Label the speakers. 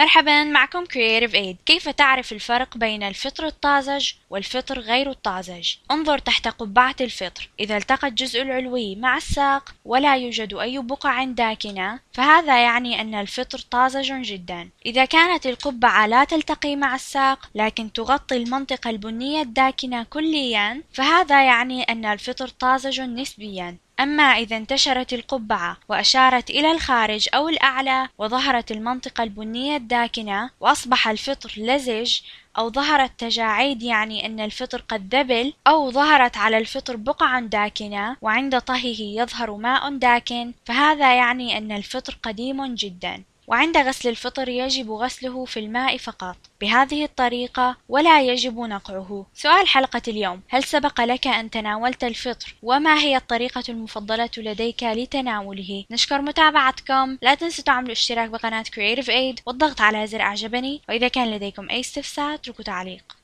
Speaker 1: مرحبا معكم كرييتيف ايد كيف تعرف الفرق بين الفطر الطازج والفطر غير الطازج انظر تحت قبعة الفطر إذا التقى الجزء العلوي مع الساق ولا يوجد أي بقع داكنة فهذا يعني أن الفطر طازج جدا إذا كانت القبعة لا تلتقي مع الساق لكن تغطي المنطقة البنية الداكنة كليا فهذا يعني أن الفطر طازج نسبيا أما إذا انتشرت القبعة وأشارت إلى الخارج أو الأعلى وظهرت المنطقة البنية الداكنة وأصبح الفطر لزج أو ظهرت تجاعيد يعني أن الفطر قد ذبل أو ظهرت على الفطر بقع داكنة وعند طهيه يظهر ماء داكن فهذا يعني أن الفطر قديم جدا وعند غسل الفطر يجب غسله في الماء فقط بهذه الطريقة ولا يجب نقعه سؤال حلقة اليوم هل سبق لك أن تناولت الفطر وما هي الطريقة المفضلة لديك لتناوله نشكر متابعتكم لا تنسوا تعملوا اشتراك بقناة Creative Aid والضغط على زر أعجبني وإذا كان لديكم أي استفسار اتركوا تعليق